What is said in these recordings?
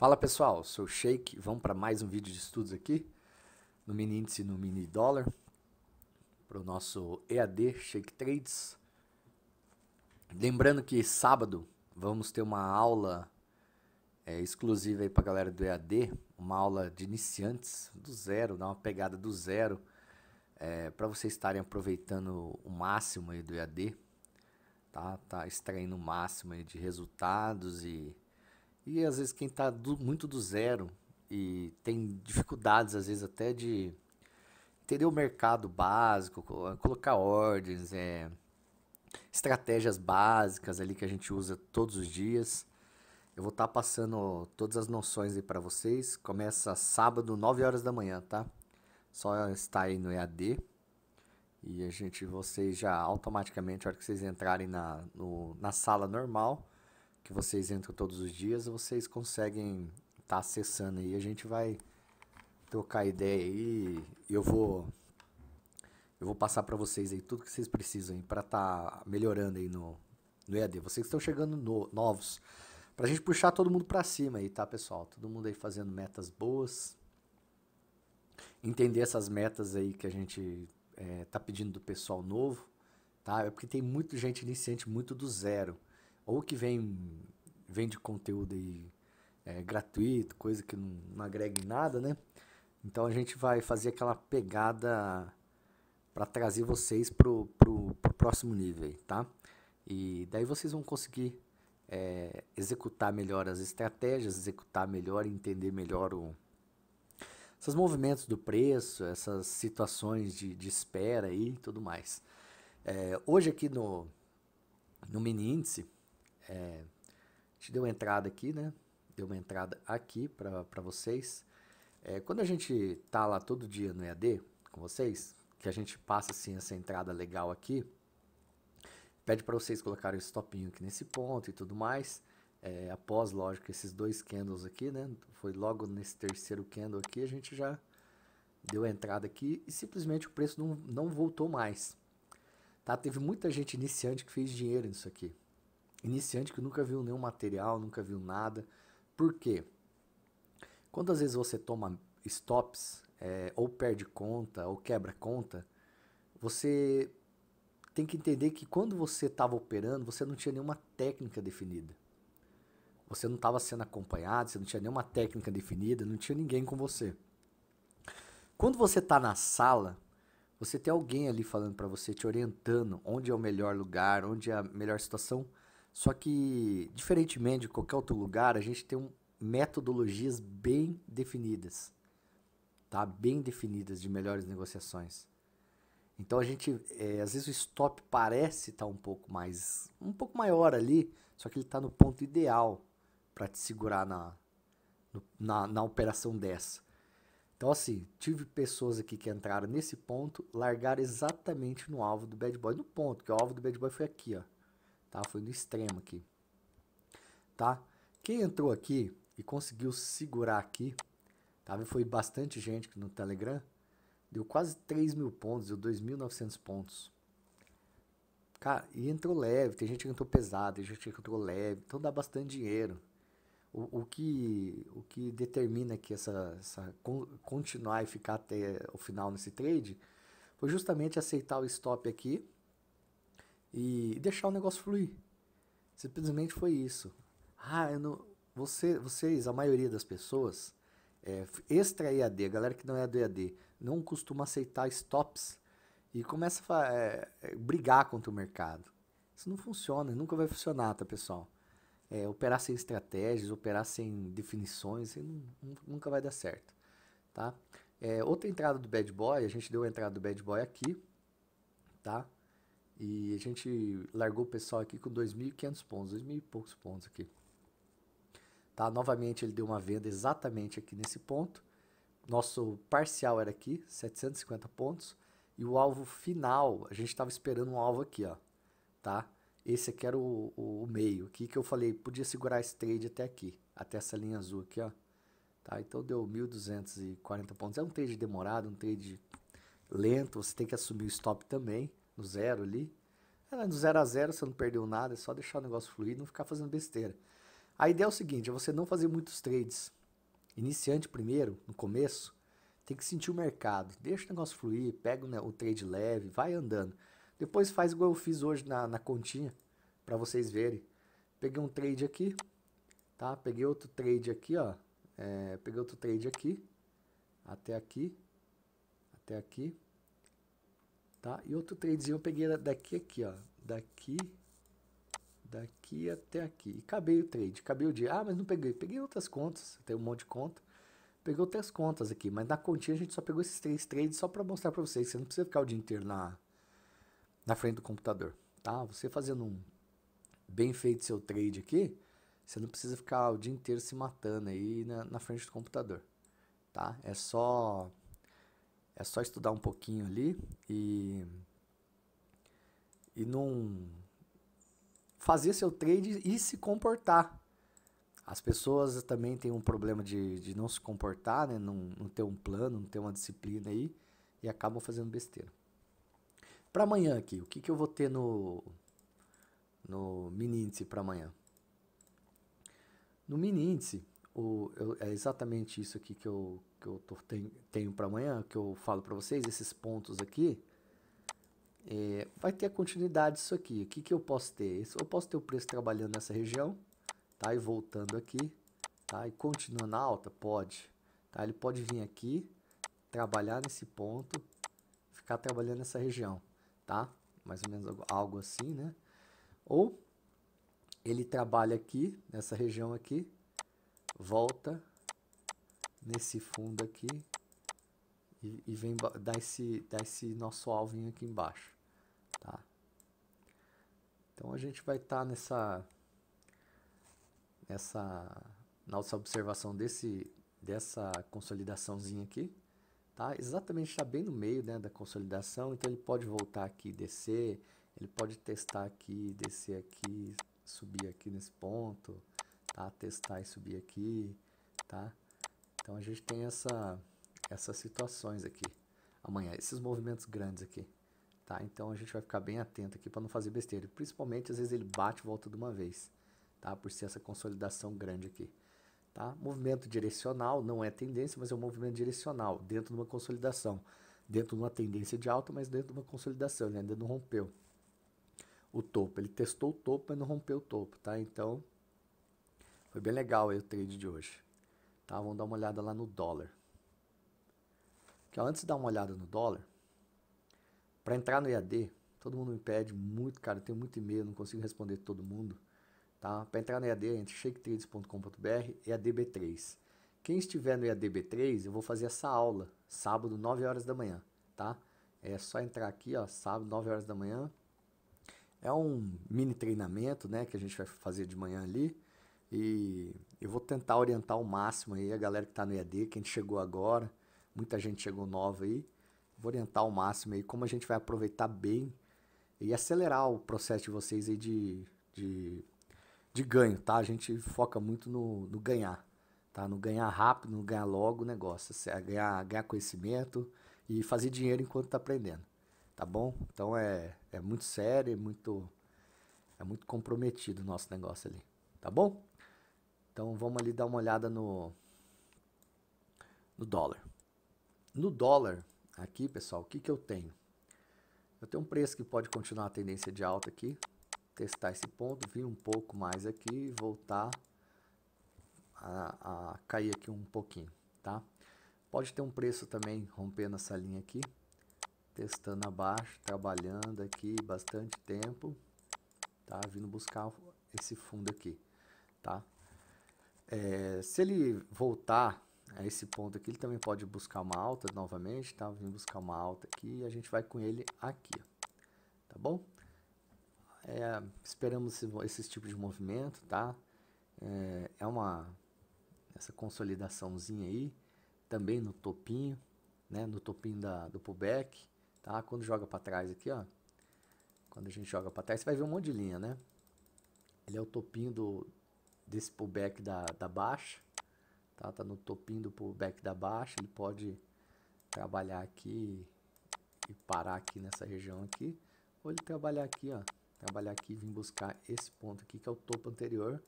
Fala pessoal, sou o Sheik, vamos para mais um vídeo de estudos aqui no mini índice no mini dólar para o nosso EAD Shake Trades. Lembrando que sábado vamos ter uma aula é, exclusiva aí para a galera do EAD, uma aula de iniciantes do zero, dar uma pegada do zero é, para vocês estarem aproveitando o máximo aí do EAD, tá? Tá extraindo o máximo aí de resultados e e às vezes quem está muito do zero e tem dificuldades, às vezes até de entender o mercado básico, colocar ordens, é, estratégias básicas ali que a gente usa todos os dias. Eu vou estar tá passando todas as noções aí para vocês. Começa sábado, 9 horas da manhã, tá? Só está aí no EAD. E a gente, vocês já automaticamente, na hora que vocês entrarem na, no, na sala normal, que vocês entram todos os dias, vocês conseguem estar tá acessando aí. A gente vai trocar ideia aí. Eu vou eu vou passar para vocês aí tudo que vocês precisam para estar tá melhorando aí no, no EAD. Vocês que estão chegando no, novos, para a gente puxar todo mundo para cima aí, tá, pessoal? Todo mundo aí fazendo metas boas, entender essas metas aí que a gente é, tá pedindo do pessoal novo, tá? É porque tem muita gente iniciante muito do zero ou que vem, vem de conteúdo aí, é, gratuito, coisa que não, não agrega em nada, né? Então a gente vai fazer aquela pegada para trazer vocês pro, pro, pro próximo nível, aí, tá? E daí vocês vão conseguir é, executar melhor as estratégias, executar melhor, entender melhor o, esses movimentos do preço, essas situações de, de espera e tudo mais. É, hoje aqui no, no mini índice, é, a gente deu uma entrada aqui, né? Deu uma entrada aqui para vocês. É, quando a gente tá lá todo dia no EAD com vocês, que a gente passa assim essa entrada legal aqui, pede para vocês colocarem o topinho aqui nesse ponto e tudo mais. É, após, lógico, esses dois candles aqui, né? Foi logo nesse terceiro candle aqui, a gente já deu a entrada aqui e simplesmente o preço não, não voltou mais. Tá? Teve muita gente iniciante que fez dinheiro nisso aqui iniciante que nunca viu nenhum material, nunca viu nada. Por quê? Quantas vezes você toma stops, é, ou perde conta, ou quebra conta, você tem que entender que quando você estava operando, você não tinha nenhuma técnica definida. Você não estava sendo acompanhado, você não tinha nenhuma técnica definida, não tinha ninguém com você. Quando você está na sala, você tem alguém ali falando para você, te orientando onde é o melhor lugar, onde é a melhor situação só que, diferentemente de qualquer outro lugar, a gente tem um, metodologias bem definidas, tá? Bem definidas de melhores negociações. Então a gente, é, às vezes o stop parece estar tá um pouco mais, um pouco maior ali, só que ele está no ponto ideal para te segurar na, no, na, na operação dessa. Então assim, tive pessoas aqui que entraram nesse ponto, largaram exatamente no alvo do bad boy, no ponto, que o alvo do bad boy foi aqui, ó tá? Foi no extremo aqui, tá? Quem entrou aqui e conseguiu segurar aqui, tá? Foi bastante gente no Telegram, deu quase 3 mil pontos, deu 2.900 pontos. Cara, e entrou leve, tem gente que entrou pesado, tem gente que entrou leve, então dá bastante dinheiro. O, o, que, o que determina que essa, essa continuar e ficar até o final nesse trade foi justamente aceitar o stop aqui, e deixar o negócio fluir. Simplesmente foi isso. Ah, eu não, você, vocês, a maioria das pessoas, é, extra EAD, a galera que não é do EAD, não costuma aceitar stops e começa a é, é, brigar contra o mercado. Isso não funciona, nunca vai funcionar, tá, pessoal? É, operar sem estratégias, operar sem definições, não, nunca vai dar certo, tá? É, outra entrada do Bad Boy, a gente deu a entrada do Bad Boy aqui, tá? E a gente largou o pessoal aqui com 2.500 pontos, 2.000 e poucos pontos aqui. Tá? Novamente ele deu uma venda exatamente aqui nesse ponto. Nosso parcial era aqui, 750 pontos. E o alvo final, a gente estava esperando um alvo aqui, ó. Tá? Esse aqui era o, o, o, meio aqui que eu falei, podia segurar esse trade até aqui, até essa linha azul aqui, ó. Tá? Então deu 1.240 pontos. É um trade demorado, um trade lento, você tem que assumir o stop também no zero ali. No ah, zero a zero você não perdeu nada, é só deixar o negócio fluir, não ficar fazendo besteira. A ideia é o seguinte, é você não fazer muitos trades. Iniciante primeiro, no começo, tem que sentir o mercado. Deixa o negócio fluir, pega o trade leve, vai andando. Depois faz igual eu fiz hoje na, na continha, para vocês verem. Peguei um trade aqui, tá? Peguei outro trade aqui, ó. É, peguei outro trade aqui, até aqui, até aqui. Tá? E outro tradezinho eu peguei daqui aqui, ó. Daqui, daqui até aqui. E acabei o trade, acabei o dia. Ah, mas não peguei. Peguei outras contas, tem um monte de conta. Peguei outras contas aqui, mas na continha a gente só pegou esses três trades só para mostrar para vocês. Você não precisa ficar o dia inteiro na, na frente do computador, tá? Você fazendo um bem feito seu trade aqui, você não precisa ficar o dia inteiro se matando aí na, na frente do computador, tá? É só é só estudar um pouquinho ali e e não fazer seu trade e se comportar. As pessoas também têm um problema de, de não se comportar, né? não, não ter um plano, não ter uma disciplina aí e acabam fazendo besteira. Para amanhã aqui, o que, que eu vou ter no, no mini índice para amanhã? No mini índice, o, eu, é exatamente isso aqui que eu, que eu tô, tenho, tenho para amanhã, que eu falo para vocês, esses pontos aqui, é, vai ter a continuidade disso aqui. O que, que eu posso ter? Eu posso ter o preço trabalhando nessa região, tá? E voltando aqui, tá? E continuando alta? Pode. Tá? Ele pode vir aqui, trabalhar nesse ponto, ficar trabalhando nessa região, tá? Mais ou menos algo assim, né? Ou ele trabalha aqui, nessa região aqui, volta nesse fundo aqui e, e vem dar esse, dar esse nosso alvinho aqui embaixo, tá? Então a gente vai estar tá nessa, nessa nossa observação desse, dessa consolidaçãozinha aqui, tá? Exatamente está bem no meio né, da consolidação, então ele pode voltar aqui, descer, ele pode testar aqui, descer aqui, subir aqui nesse ponto, tá? Testar e subir aqui, tá? Então a gente tem essa, essas situações aqui amanhã, esses movimentos grandes aqui. Tá? Então a gente vai ficar bem atento aqui para não fazer besteira. Principalmente às vezes ele bate e volta de uma vez, tá? por ser essa consolidação grande aqui. Tá? Movimento direcional não é tendência, mas é um movimento direcional dentro de uma consolidação. Dentro de uma tendência de alta, mas dentro de uma consolidação, ele ainda não rompeu o topo. Ele testou o topo, mas não rompeu o topo, tá? Então, foi bem legal aí o trade de hoje. Tá? Vamos dar uma olhada lá no dólar. que ó, antes de dar uma olhada no dólar, para entrar no IAD, todo mundo me pede muito, cara, tem muito e-mail, não consigo responder todo mundo. Tá? Para entrar no EAD, entre shaketrades.com.br e ADB3. Quem estiver no EADB3, eu vou fazer essa aula, sábado, 9 horas da manhã, tá? É só entrar aqui, ó, sábado, 9 horas da manhã. É um mini treinamento, né, que a gente vai fazer de manhã ali. E eu vou tentar orientar o máximo aí a galera que está no EAD, quem chegou agora, muita gente chegou nova aí. Vou orientar o máximo aí como a gente vai aproveitar bem e acelerar o processo de vocês aí de, de, de ganho, tá? A gente foca muito no, no ganhar, tá? No ganhar rápido, no ganhar logo o negócio, assim, é ganhar, ganhar conhecimento e fazer dinheiro enquanto está aprendendo, tá bom? Então é, é muito sério, é muito, é muito comprometido o nosso negócio ali, tá bom? Então vamos ali dar uma olhada no, no dólar. No dólar, aqui pessoal, o que, que eu tenho? Eu tenho um preço que pode continuar a tendência de alta aqui, testar esse ponto, vir um pouco mais aqui voltar a, a cair aqui um pouquinho, tá? Pode ter um preço também rompendo essa linha aqui, testando abaixo, trabalhando aqui bastante tempo, tá? Vindo buscar esse fundo aqui, tá? É, se ele voltar a esse ponto aqui, ele também pode buscar uma alta novamente, tá? Vim buscar uma alta aqui e a gente vai com ele aqui, tá bom? É, esperamos esse, esse, tipo de movimento, tá? É, é, uma essa consolidaçãozinha aí, também no topinho, né? No topinho da, do pullback, tá? Quando joga para trás aqui, ó, quando a gente joga para trás, você vai ver um monte de linha, né? Ele é o topinho do, desse pullback da, da baixa, tá? Tá no topinho do pullback da baixa, ele pode trabalhar aqui e parar aqui nessa região aqui, ou ele trabalhar aqui, ó, trabalhar aqui e vir buscar esse ponto aqui que é o topo anterior,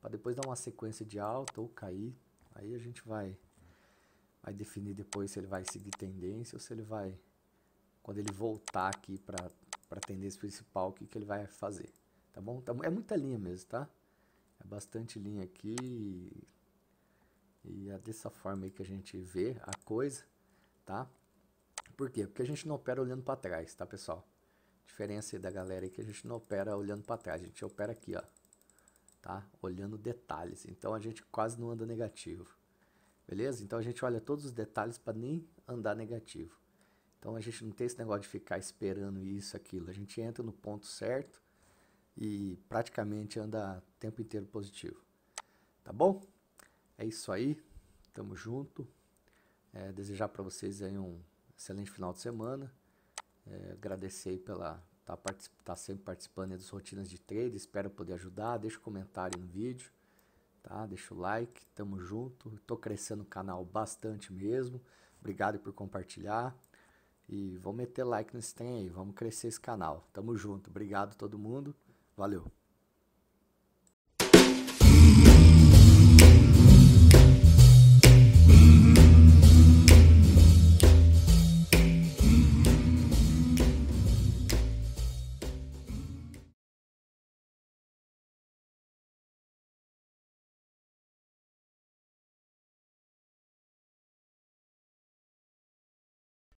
para depois dar uma sequência de alta ou cair. Aí a gente vai vai definir depois se ele vai seguir tendência ou se ele vai quando ele voltar aqui para para tendência principal, o que que ele vai fazer, tá bom? Então, é muita linha mesmo, tá? É bastante linha aqui e, é dessa forma aí que a gente vê a coisa, tá? Por quê? Porque a gente não opera olhando para trás, tá, pessoal? diferença aí da galera é que a gente não opera olhando para trás, a gente opera aqui, ó, tá? Olhando detalhes. Então a gente quase não anda negativo. Beleza? Então a gente olha todos os detalhes para nem andar negativo. Então a gente não tem esse negócio de ficar esperando isso, aquilo. A gente entra no ponto certo, e praticamente anda o tempo inteiro positivo. Tá bom? É isso aí. Tamo junto. É, desejar para vocês aí um excelente final de semana. É, agradecer pela estar tá, tá sempre participando das rotinas de trade. Espero poder ajudar. Deixa um comentário no vídeo. Tá? Deixa o like. Tamo junto. Tô crescendo o canal bastante mesmo. Obrigado por compartilhar. E vou meter like nesse trem aí. Vamos crescer esse canal. Tamo junto. Obrigado todo mundo. Valeu.